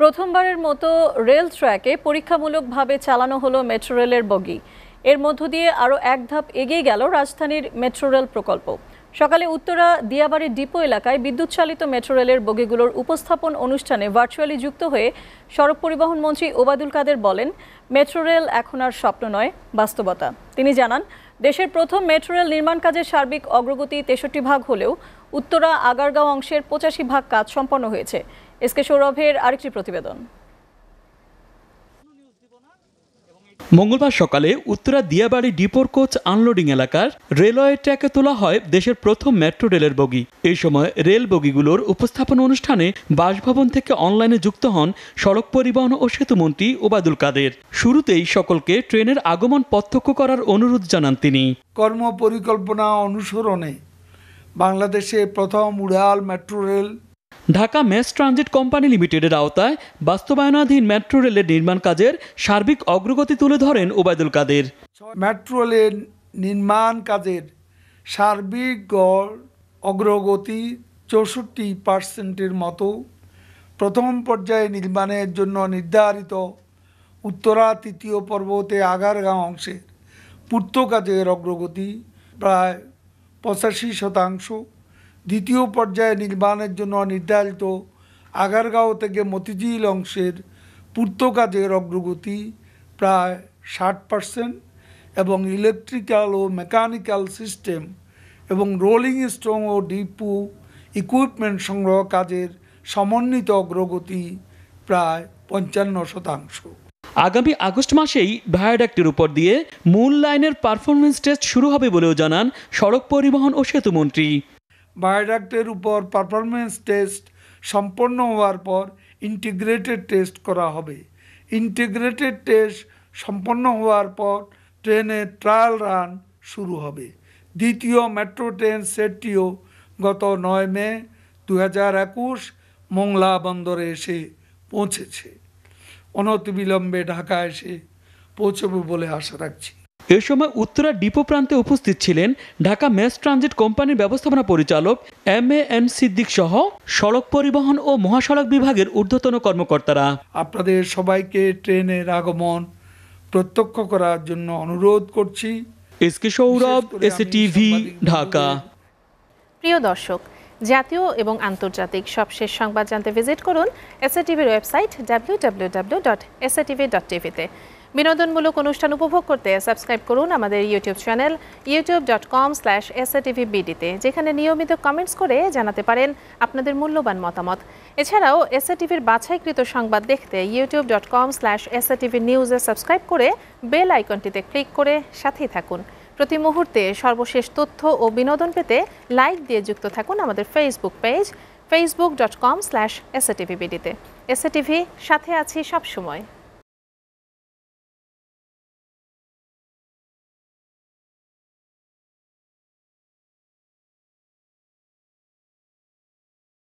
প্রথমবারের মতো রেল ট্র্যাকে পরীক্ষামূলকভাবে চালানো হলো মেট্রো রেলের বগি এর মধ্য দিয়ে আরও এক ধাপ এগিয়ে গেল রাজধানীর মেট্রো রেল প্রকল্প সকালে উত্তরা দিয়াবাড়ির ডিপো এলাকায় বিদ্যুৎ চালিত মেট্রো রেলের বগিগুলোর উপস্থাপন অনুষ্ঠানে ভার্চুয়ালি যুক্ত হয়ে সড়ক পরিবহন মন্ত্রী ওবায়দুল কাদের বলেন মেট্রো রেল এখন আর স্বপ্ন নয় বাস্তবতা তিনি জানান দেশের প্রথম মেট্রো রেল নির্মাণ কাজের সার্বিক অগ্রগতি তেষট্টি ভাগ হলেও উত্তরা আগারগাঁও অংশের পঁচাশি ভাগ কাজ সম্পন্ন হয়েছে এস সৌরভের আরেকটি প্রতিবেদন মঙ্গলবার সকালে উত্তরা দিয়াবাড়ি ডিপোর কোচ আনলোডিং এলাকার রেলওয়ে ট্র্যাকে তোলা হয় দেশের প্রথম মেট্রো রেলের বগি এই সময় রেল বগিগুলোর উপস্থাপন অনুষ্ঠানে বাসভবন থেকে অনলাইনে যুক্ত হন সড়ক পরিবহন ও সেতুমন্ত্রী ওবায়দুল কাদের শুরুতেই সকলকে ট্রেনের আগমন প্রত্যক্ষ করার অনুরোধ জানান তিনি কর্ম পরিকল্পনা অনুসরণে বাংলাদেশে প্রথম উড়াল metro rail Dhaka mass transit company লিমিটেডের আওতায় বাস্তবায়নাধীন মেট্রো রেলের নির্মাণ কাজের সার্বিক অগ্রগতি তুলে ধরেন ওবায়দুল কাদের মেট্রো রেলের নির্মাণ কাজের সার্বিক গড় অগ্রগতি চৌষট্টি পার্সেন্টের মতো প্রথম পর্যায়ে নির্মাণের জন্য নির্ধারিত উত্তরা তৃতীয় পর্বতে আগারগাঁও অংশের পূর্ত কাজের অগ্রগতি প্রায় পঁচাশি শতাংশ দ্বিতীয় পর্যায়ে নির্মাণের জন্য নির্ধারিত আগারগাঁও থেকে মতিঝিল অংশের পূর্ত কাজের অগ্রগতি প্রায় ষাট পার্সেন্ট এবং ইলেকট্রিক্যাল ও মেকানিক্যাল সিস্টেম এবং রোলিং স্টোন ও ডিপু ইকুইপমেন্ট সংগ্রহ কাজের সমন্বিত অগ্রগতি প্রায় পঞ্চান্ন শতাংশ আগামী আগস্ট মাসেই ভায়াডাক্টের উপর দিয়ে মূল লাইনের পারফরমেন্স টেস্ট শুরু হবে বলেও জানান সড়ক পরিবহন ও সেতুমন্ত্রী বায়োডাক্টের উপর পারফরমেন্স টেস্ট সম্পন্ন হওয়ার পর ইন্টিগ্রেটেড টেস্ট করা হবে ইন্টিগ্রেটেড টেস্ট সম্পন্ন হওয়ার পর ট্রেনের ট্রায়াল রান শুরু হবে দ্বিতীয় মেট্রো ট্রেন সেটটিও গত নয় মে দু হাজার একুশ মোংলা বন্দরে এসে পৌঁছেছে অনতিবিলম্বে ঢাকা এসে পৌঁছবে বলে আশা রাখছি এ সময় উত্তরা ডিপো প্রান্তে উপস্থিত ছিলেন ঢাকা মেস ট্রানজিট কোম্পানির ব্যবস্থাপনা পরিচালক এম এ এম সিদ্দিক সহ সড়ক পরিবহন ও মহাসড়ক বিভাগের ঊর্ধ্বতন কর্মকর্তারা আপনাদের সবাইকে ট্রেনের আগমন প্রত্যক্ষ করার জন্য অনুরোধ করছি S K Sourav S TV Dhaka প্রিয় দর্শক জাতীয় এবং আন্তর্জাতিক সবশেষ সংবাদ জানতে ভিজিট করুন টিভির website W W W dot S TV dot টিভিতে বিনোদনমূলক অনুষ্ঠান উপভোগ করতে সাবস্ক্রাইব করুন আমাদের YouTube channel YouTube dot com slash বিডিতে যেখানে নিয়মিত কমেন্টস করে জানাতে পারেন আপনাদের মূল্যবান মতামত এছাড়াও টিভির বাছাইকৃত সংবাদ দেখতে ইউটিউব ডট কম স্ল্যাশ নিউজে সাবস্ক্রাইব করে বেল আইকনটিতে ক্লিক করে সাথেই থাকুন প্রতি মুহূর্তে সর্বশেষ তথ্য ও বিনোদন পেতে লাইক দিয়ে যুক্ত থাকুন আমাদের Facebook page Facebook dot com slash এসএটিভিবিডিতে টিভি সাথে আছি সবসময়